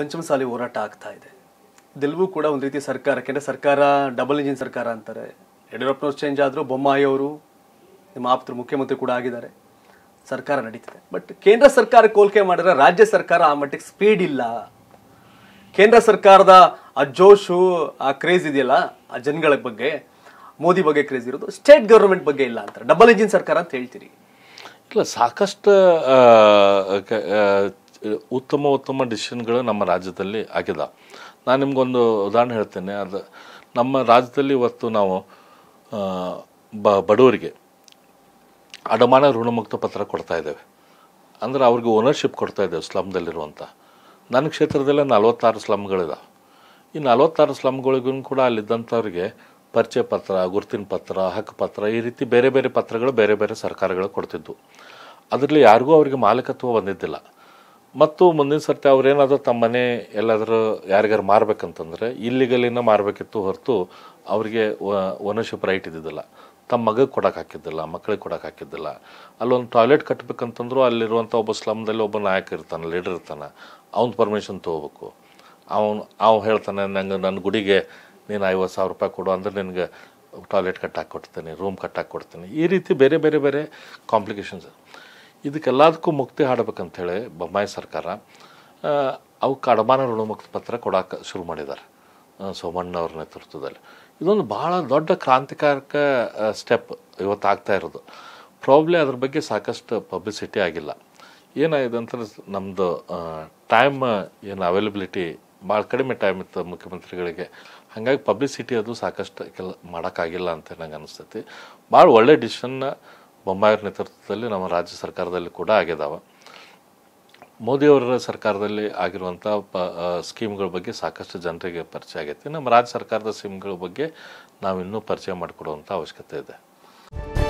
ಪಂಚಮಸಾಲಿ ಹೋರಾಟ ಆಗ್ತಾ ಇದೆ ಇದೆಲ್ಲವೂ ಕೂಡ ಒಂದು ರೀತಿ ಸರ್ಕಾರ ಯಾಕೆಂದರೆ ಸರ್ಕಾರ ಡಬಲ್ ಇಂಜಿನ್ ಸರ್ಕಾರ ಅಂತಾರೆ ಯಡಿಯೂರಪ್ಪನವ್ರು ಚೇಂಜ್ ಆದರೂ ಬೊಮ್ಮಾಯಿ ಅವರು ನಿಮ್ಮ ಆಪ್ತರು ಮುಖ್ಯಮಂತ್ರಿ ಕೂಡ ಆಗಿದ್ದಾರೆ ಸರ್ಕಾರ ನಡೀತಿದೆ ಬಟ್ ಕೇಂದ್ರ ಸರ್ಕಾರ ಕೋಲ್ಕೆ ಮಾಡಿದ್ರೆ ರಾಜ್ಯ ಸರ್ಕಾರ ಆ ಮಟ್ಟಿಗೆ ಸ್ಪೀಡ್ ಇಲ್ಲ ಕೇಂದ್ರ ಸರ್ಕಾರದ ಆ ಜೋಶು ಆ ಕ್ರೇಜ್ ಇದೆಯಲ್ಲ ಆ ಜನಗಳ ಬಗ್ಗೆ ಮೋದಿ ಬಗ್ಗೆ ಕ್ರೇಜ್ ಇರೋದು ಸ್ಟೇಟ್ ಗೌರ್ಮೆಂಟ್ ಬಗ್ಗೆ ಇಲ್ಲ ಅಂತಾರೆ ಡಬಲ್ ಇಂಜಿನ್ ಸರ್ಕಾರ ಅಂತ ಹೇಳ್ತೀರಿ ಇಲ್ಲ ಸಾಕಷ್ಟು ಉತ್ತಮ ಉತ್ತಮ ಡಿಸಿಷನ್ಗಳು ನಮ್ಮ ರಾಜ್ಯದಲ್ಲಿ ಆಗಿದೆ ನಾನು ನಿಮಗೊಂದು ಉದಾಹರಣೆ ಹೇಳ್ತೇನೆ ಅದು ನಮ್ಮ ರಾಜ್ಯದಲ್ಲಿ ಇವತ್ತು ನಾವು ಬ ಬಡವರಿಗೆ ಅಡಮಾನ ಋಣಮುಕ್ತ ಪತ್ರ ಕೊಡ್ತಾ ಇದ್ದೇವೆ ಅಂದರೆ ಅವ್ರಿಗೆ ಓನರ್ಶಿಪ್ ಕೊಡ್ತಾ ಇದ್ದೇವೆ ಸ್ಲಮ್ದಲ್ಲಿರುವಂಥ ನನ್ನ ಕ್ಷೇತ್ರದಲ್ಲೇ ನಲವತ್ತಾರು ಸ್ಲಮ್ಗಳಿದಾವೆ ಈ ನಲ್ವತ್ತಾರು ಸ್ಲಮ್ಗಳಿಗೂ ಕೂಡ ಅಲ್ಲಿದ್ದಂಥವ್ರಿಗೆ ಪರಿಚಯ ಪತ್ರ ಗುರುತಿನ ಪತ್ರ ಹಕ್ಕು ಪತ್ರ ಈ ರೀತಿ ಬೇರೆ ಬೇರೆ ಪತ್ರಗಳು ಬೇರೆ ಬೇರೆ ಸರ್ಕಾರಗಳು ಕೊಡ್ತಿದ್ದವು ಅದರಲ್ಲಿ ಯಾರಿಗೂ ಅವರಿಗೆ ಮಾಲಕತ್ವ ಬಂದಿದ್ದಿಲ್ಲ ಮತ್ತು ಮುಂದಿನ ಸರ್ತಿ ಅವ್ರೇನಾದರೂ ತಮ್ಮ ಮನೆ ಎಲ್ಲಾದರೂ ಯಾರಿಗಾರು ಮಾರ್ಬೇಕಂತಂದರೆ ಇಲ್ಲಿಗಲ್ಲಿನ ಮಾರಬೇಕಿತ್ತು ಹೊರತು ಅವರಿಗೆ ಓನರ್ಶಿಪ್ ರೈಟ್ ಇದ್ದಿದ್ದಿಲ್ಲ ತಮ್ಮ ಮಗಗೆ ಕೊಡಕ್ಕೆ ಹಾಕಿದ್ದಿಲ್ಲ ಮಕ್ಕಳಿಗೆ ಕೊಡಕ್ಕೆ ಹಾಕಿದ್ದಿಲ್ಲ ಅಲ್ಲೊಂದು ಟಾಯ್ಲೆಟ್ ಕಟ್ಟಬೇಕಂತಂದ್ರೂ ಅಲ್ಲಿರುವಂಥ ಒಬ್ಬ ಸ್ಲಮ್ದಲ್ಲಿ ಒಬ್ಬ ನಾಯಕ ಇರ್ತಾನೆ ಲೀಡರ್ ಇರ್ತಾನೆ ಅವ್ನ ಪರ್ಮಿಷನ್ ತೊಗೋಬೇಕು ಅವನು ಅವ್ನು ಹೇಳ್ತಾನೆ ನಂಗೆ ನನ್ನ ಗುಡಿಗೆ ನೀನು ಐವತ್ತು ಸಾವಿರ ರೂಪಾಯಿ ಕೊಡು ಅಂದರೆ ನಿನಗೆ ಟಾಯ್ಲೆಟ್ ಕಟ್ಟಾಕಿ ಕೊಡ್ತೀನಿ ರೂಮ್ ಕಟ್ಟಾಕಿ ಕೊಡ್ತೀನಿ ಈ ರೀತಿ ಬೇರೆ ಬೇರೆ ಬೇರೆ ಕಾಂಪ್ಲಿಕೇಶನ್ಸ್ ಇದಕ್ಕೆಲ್ಲದಕ್ಕೂ ಮುಕ್ತಿ ಹೇಳಿ ಬೊಮ್ಮಾಯಿ ಸರ್ಕಾರ ಅವಕ್ಕೆ ಅಡಮಾನ ಋಣಮುಕ್ತ ಪತ್ರ ಕೊಡೋಕೆ ಶುರು ಮಾಡಿದ್ದಾರೆ ಸೋಮಣ್ಣ ನೇತೃತ್ವದಲ್ಲಿ ಇದೊಂದು ಭಾಳ ದೊಡ್ಡ ಕ್ರಾಂತಿಕಾರಕ ಸ್ಟೆಪ್ ಇವತ್ತಾಗ್ತಾ ಇರೋದು ಪ್ರಾಬ್ಲಿ ಅದ್ರ ಬಗ್ಗೆ ಸಾಕಷ್ಟು ಪಬ್ಲಿಸಿಟಿ ಆಗಿಲ್ಲ ಏನಾಗಿದೆ ಅಂತಂದ್ರೆ ನಮ್ಮದು ಟೈಮ್ ಏನು ಅವೈಲಬಿಲಿಟಿ ಭಾಳ ಕಡಿಮೆ ಟೈಮ್ ಇತ್ತು ಮುಖ್ಯಮಂತ್ರಿಗಳಿಗೆ ಹಾಗಾಗಿ ಪಬ್ಲಿಸಿಟಿ ಅದು ಸಾಕಷ್ಟು ಕೆಲ ಮಾಡೋಕ್ಕಾಗಿಲ್ಲ ಅಂತ ನಂಗೆ ಅನಿಸ್ತೈತಿ ಭಾಳ ಒಳ್ಳೆ ಡಿಸಿಷನ್ನ ಬೊಂಬಾಯರ್ ನೇತೃತ್ವದಲ್ಲಿ ನಮ್ಮ ರಾಜ್ಯ ಸರ್ಕಾರದಲ್ಲಿ ಕೂಡ ಆಗಿದ್ದಾವೆ ಮೋದಿಯವರ ಸರ್ಕಾರದಲ್ಲಿ ಆಗಿರುವಂಥ ಪ ಸ್ಕೀಮ್ಗಳ ಬಗ್ಗೆ ಸಾಕಷ್ಟು ಜನರಿಗೆ ಪರಿಚಯ ಆಗೈತಿ ನಮ್ಮ ರಾಜ್ಯ ಸರ್ಕಾರದ ಸ್ಕೀಮ್ಗಳ ಬಗ್ಗೆ ನಾವಿನ್ನೂ ಪರಿಚಯ ಮಾಡಿಕೊಡುವಂಥ ಅವಶ್ಯಕತೆ ಇದೆ